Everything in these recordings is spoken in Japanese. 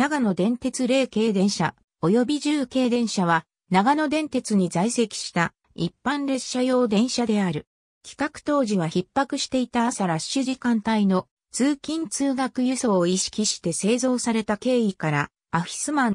長野電鉄0系電車、及び重系電車は、長野電鉄に在籍した一般列車用電車である。企画当時は逼迫していた朝ラッシュ時間帯の通勤通学輸送を意識して製造された経緯から、アフィスマン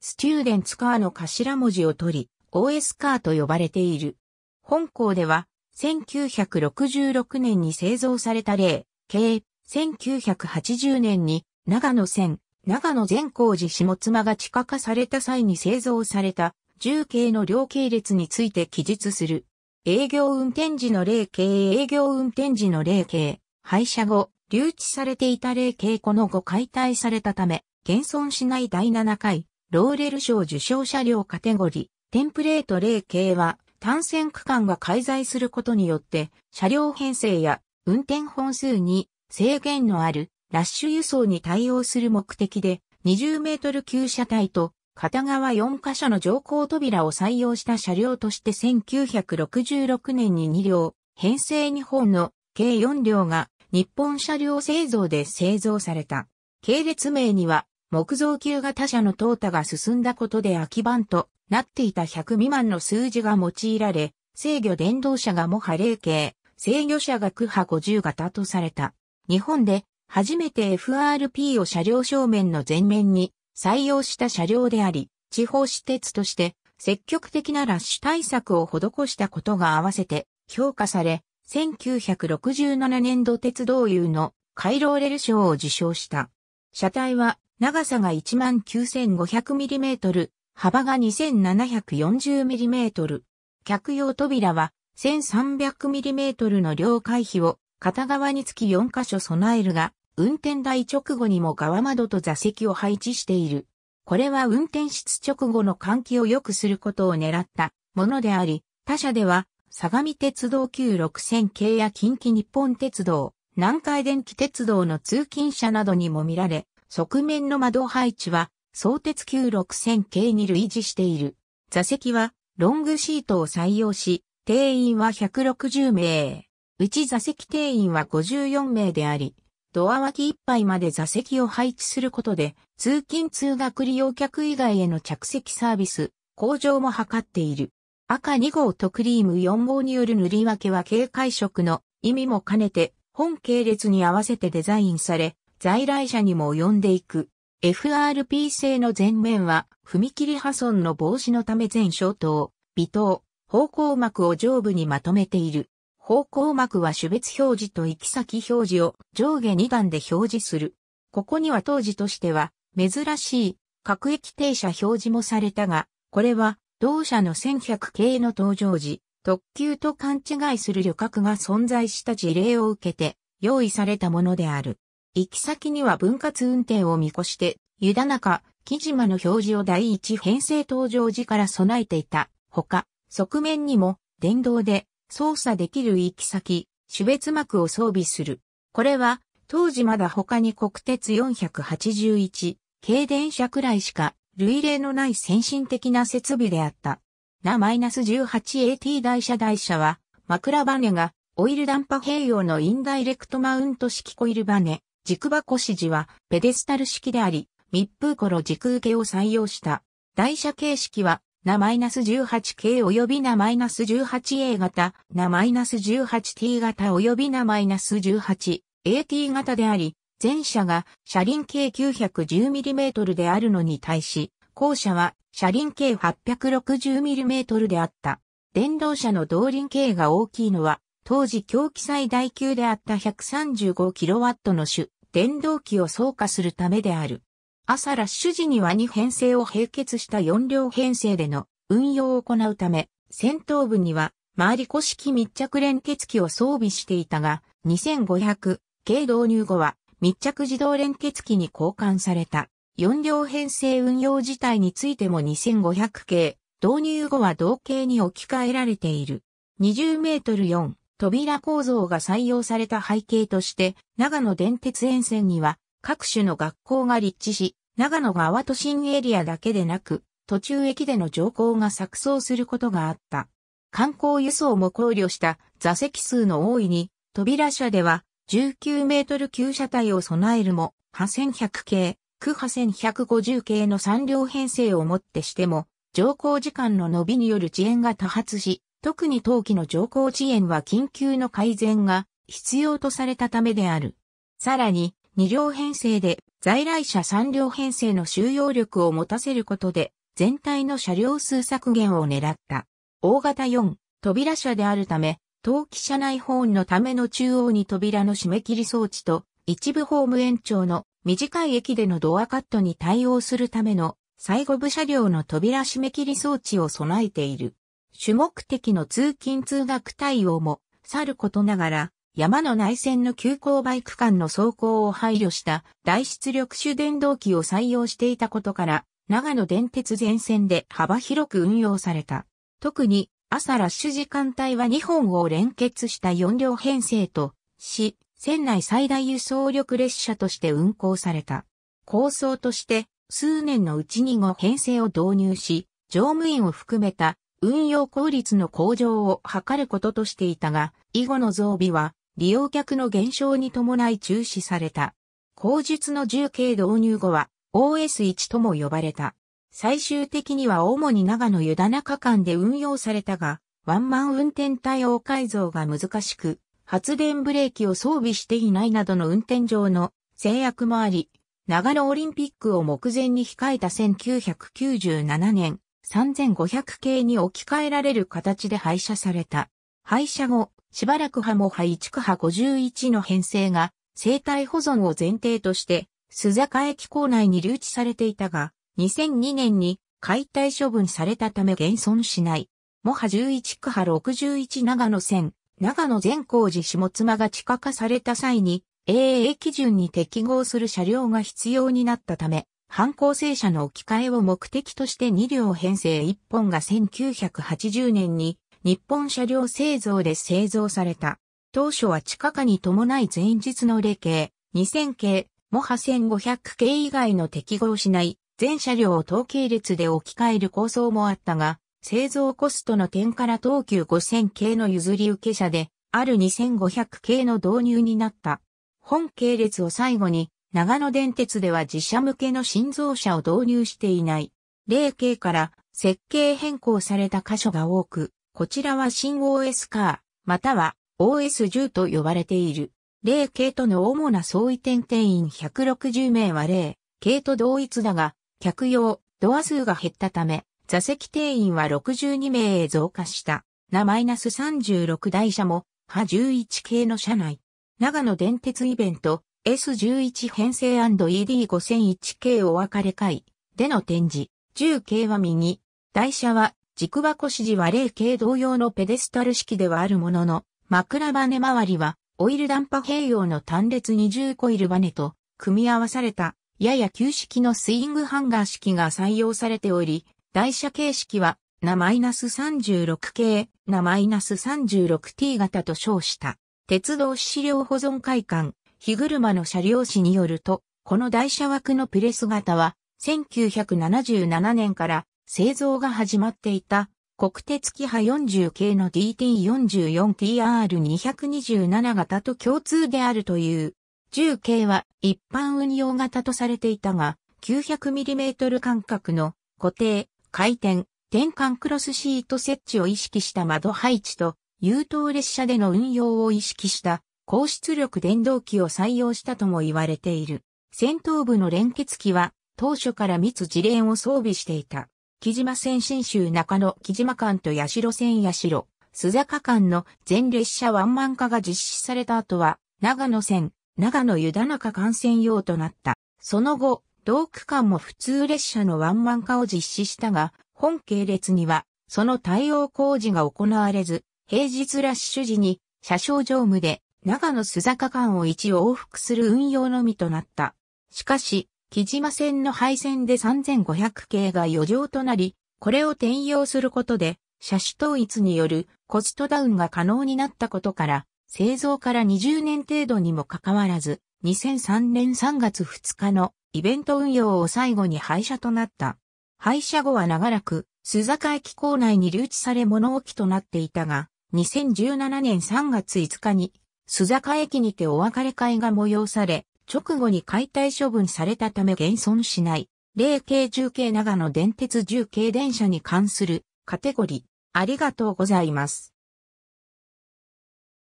スチューデンツカーの頭文字を取り、OS カーと呼ばれている。本校では、1966年に製造された例、計1980年に長野線、長野善光寺下妻が地下化された際に製造された重慶の両系列について記述する。営業運転時の例系営業運転時の例系廃車後、留置されていた例系この後解体されたため、現存しない第7回、ローレル賞受賞車両カテゴリー、テンプレート例系は、単線区間が介在することによって、車両編成や運転本数に制限のあるラッシュ輸送に対応する目的で、20メートル級車体と、片側4カ所の乗降扉を採用した車両として1966年に2両、編成2本の計4両が日本車両製造で製造された。系列名には木造級型車の淘汰が進んだことで空き版となっていた100未満の数字が用いられ、制御電動車がモハ0系、制御車が区波50型とされた。日本で初めて FRP を車両正面の前面に採用した車両であり、地方私鉄として積極的なラッシュ対策を施したことが合わせて評価され、1967年度鉄道優の回廊レル賞を受賞した。車体は長さが 19,500mm、幅が 2,740mm。客用扉は 1300mm の両回避を片側につき4箇所備えるが、運転台直後にも側窓と座席を配置している。これは運転室直後の換気を良くすることを狙ったものであり、他社では、相模鉄道旧6000系や近畿日本鉄道、南海電気鉄道の通勤車などにも見られ、側面の窓配置は、相鉄旧6000系に類似している。座席は、ロングシートを採用し、定員は160名。うち座席定員は54名であり、ドア脇いっぱいまで座席を配置することで、通勤通学利用客以外への着席サービス、向上も図っている。赤2号とクリーム4号による塗り分けは警戒色の意味も兼ねて、本系列に合わせてデザインされ、在来車にも及んでいく。FRP 製の前面は、踏切破損の防止のため全消灯、微灯、方向膜を上部にまとめている。方向幕は種別表示と行き先表示を上下2段で表示する。ここには当時としては珍しい各駅停車表示もされたが、これは同社の1100系の登場時、特急と勘違いする旅客が存在した事例を受けて用意されたものである。行き先には分割運転を見越して、湯田中、木島の表示を第一編成登場時から備えていた。ほか、側面にも電動で操作できる行き先、種別膜を装備する。これは、当時まだ他に国鉄481、軽電車くらいしか、類例のない先進的な設備であった。な -18AT 台車台車は、枕バネが、オイルダンパ併用のインダイレクトマウント式コイルバネ、軸箱指示は、ペデスタル式であり、密封頃軸受けを採用した。台車形式は、な -18K 及びな -18A 型、な -18T 型及びな -18AT 型であり、前者が車輪径 910mm であるのに対し、後者は車輪径 860mm であった。電動車の動輪径が大きいのは、当時狂気最大級であった 135kW の種、電動機を走過するためである。朝ラッシュ時には2編成を並結した4両編成での運用を行うため、戦闘部には周り古式密着連結機を装備していたが、2500系導入後は密着自動連結機に交換された。4両編成運用自体についても2500系、導入後は同型に置き換えられている。20メートル4、扉構造が採用された背景として、長野電鉄沿線には各種の学校が立地し、長野川都心エリアだけでなく、途中駅での乗降が錯綜することがあった。観光輸送も考慮した座席数の多いに、扉車では19メートル級車体を備えるも、破1100系、区破千1 5 0系の3両編成をもってしても、乗降時間の伸びによる遅延が多発し、特に冬季の乗降遅延は緊急の改善が必要とされたためである。さらに、2両編成で在来車3両編成の収容力を持たせることで全体の車両数削減を狙った。大型4、扉車であるため、当期車内ホーンのための中央に扉の締め切り装置と一部ホーム延長の短い駅でのドアカットに対応するための最後部車両の扉締め切り装置を備えている。主目的の通勤通学対応もさることながら山の内線の急勾配区間の走行を配慮した大出力主電動機を採用していたことから、長野電鉄全線で幅広く運用された。特に朝ラッシュ時間帯は2本を連結した4両編成とし、船内最大輸送力列車として運行された。構想として数年のうちに5編成を導入し、乗務員を含めた運用効率の向上を図ることとしていたが、以後の増備は利用客の減少に伴い中止された。後述の重慶導入後は OS1 とも呼ばれた。最終的には主に長野湯田中間で運用されたが、ワンマン運転対応改造が難しく、発電ブレーキを装備していないなどの運転上の制約もあり、長野オリンピックを目前に控えた1997年3500系に置き換えられる形で廃車された。廃車後、しばらく派も派一区派51の編成が生態保存を前提として、須坂駅構内に留置されていたが、2002年に解体処分されたため現存しない。モハ11区派61長野線、長野善光寺下妻が地下化された際に、AA 基準に適合する車両が必要になったため、反抗生車の置き換えを目的として2両編成1本が1980年に日本車両製造で製造された。当初は地下化に伴い前日の例系、2000系、モハ1500系以外の適合しない、全車両を統計列で置き換える構想もあったが、製造コストの点から東急5000系の譲り受け車で、ある2500系の導入になった。本系列を最後に、長野電鉄では自社向けの新造車を導入していない。例系から設計変更された箇所が多く、こちらは新 OS カー、または OS10 と呼ばれている。例系との主な相違点定員160名は例系と同一だが、客用、ドア数が減ったため、座席定員は62名へ増加した。な -36 台車も、派11系の車内。長野電鉄イベント、S11 編成 &ED5001 系お別れ会での展示。10系は右。台車は軸箱支持は例系同様のペデスタル式ではあるものの、枕バネ周りは、オイルダンパ併用の単列20コイルバネと、組み合わされた、やや旧式のスイングハンガー式が採用されており、台車形式は、な -36 系、な -36T 型と称した。鉄道資料保存会館、日車の車両紙によると、この台車枠のプレス型は、1977年から製造が始まっていた国鉄キハ40系の DT44TR227 型と共通であるという。10系は一般運用型とされていたが、900mm 間隔の固定、回転、転換クロスシート設置を意識した窓配置と、優等列車での運用を意識した高出力電動機を採用したとも言われている。先頭部の連結機は当初から密事例を装備していた。木島線新州中野木島間と八代線八代、須坂間の全列車ワンマン化が実施された後は、長野線、長野湯田中幹線用となった。その後、同区間も普通列車のワンマン化を実施したが、本系列には、その対応工事が行われず、平日ラッシュ時に、車掌乗務で、長野須坂間を一往復する運用のみとなった。しかし、木島線の廃線で3500系が余剰となり、これを転用することで、車種統一によるコストダウンが可能になったことから、製造から20年程度にもかかわらず、2003年3月2日のイベント運用を最後に廃車となった。廃車後は長らく、須坂駅構内に留置され物置となっていたが、2017年3月5日に、須坂駅にてお別れ会が催され、直後に解体処分されたため現存しない、0系10長野電鉄10電車に関するカテゴリー。ありがとうございます。